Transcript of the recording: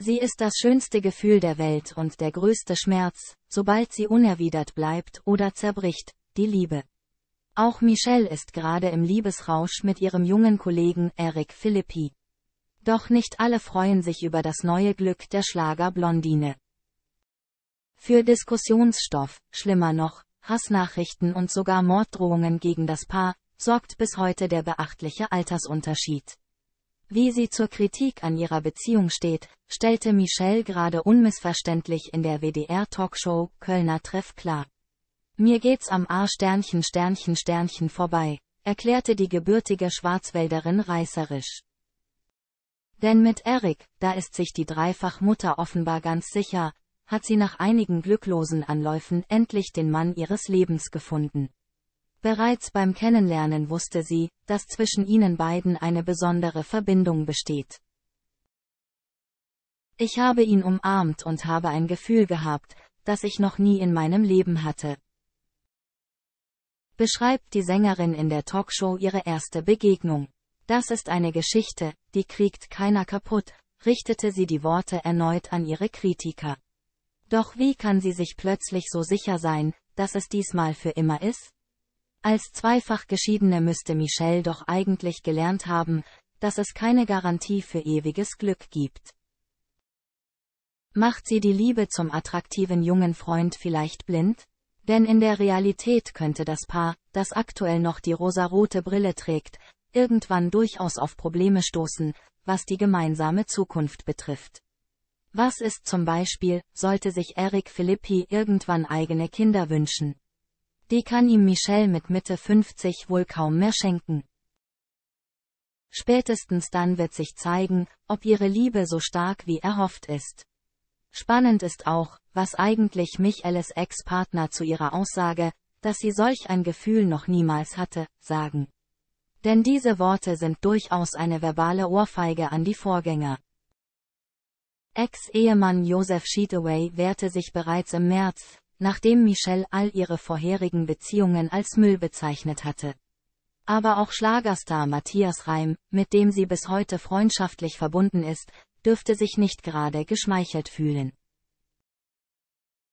Sie ist das schönste Gefühl der Welt und der größte Schmerz, sobald sie unerwidert bleibt oder zerbricht, die Liebe. Auch Michelle ist gerade im Liebesrausch mit ihrem jungen Kollegen Eric Philippi. Doch nicht alle freuen sich über das neue Glück der Schlagerblondine. Für Diskussionsstoff, schlimmer noch, Hassnachrichten und sogar Morddrohungen gegen das Paar, sorgt bis heute der beachtliche Altersunterschied. Wie sie zur Kritik an ihrer Beziehung steht, stellte Michelle gerade unmissverständlich in der WDR-Talkshow Kölner Treff klar. Mir geht's am A Sternchen Sternchen Sternchen vorbei, erklärte die gebürtige Schwarzwälderin reißerisch. Denn mit Eric, da ist sich die Dreifachmutter offenbar ganz sicher, hat sie nach einigen glücklosen Anläufen endlich den Mann ihres Lebens gefunden. Bereits beim Kennenlernen wusste sie, dass zwischen ihnen beiden eine besondere Verbindung besteht. Ich habe ihn umarmt und habe ein Gefühl gehabt, das ich noch nie in meinem Leben hatte. Beschreibt die Sängerin in der Talkshow ihre erste Begegnung. Das ist eine Geschichte, die kriegt keiner kaputt, richtete sie die Worte erneut an ihre Kritiker. Doch wie kann sie sich plötzlich so sicher sein, dass es diesmal für immer ist? Als zweifach Geschiedene müsste Michelle doch eigentlich gelernt haben, dass es keine Garantie für ewiges Glück gibt. Macht sie die Liebe zum attraktiven jungen Freund vielleicht blind? Denn in der Realität könnte das Paar, das aktuell noch die rosarote Brille trägt, irgendwann durchaus auf Probleme stoßen, was die gemeinsame Zukunft betrifft. Was ist zum Beispiel, sollte sich Eric Philippi irgendwann eigene Kinder wünschen? Die kann ihm Michelle mit Mitte 50 wohl kaum mehr schenken. Spätestens dann wird sich zeigen, ob ihre Liebe so stark wie erhofft ist. Spannend ist auch, was eigentlich Michelles Ex-Partner zu ihrer Aussage, dass sie solch ein Gefühl noch niemals hatte, sagen. Denn diese Worte sind durchaus eine verbale Ohrfeige an die Vorgänger. Ex-Ehemann Joseph Sheetaway wehrte sich bereits im März, nachdem Michelle all ihre vorherigen Beziehungen als Müll bezeichnet hatte. Aber auch Schlagerstar Matthias Reim, mit dem sie bis heute freundschaftlich verbunden ist, dürfte sich nicht gerade geschmeichelt fühlen.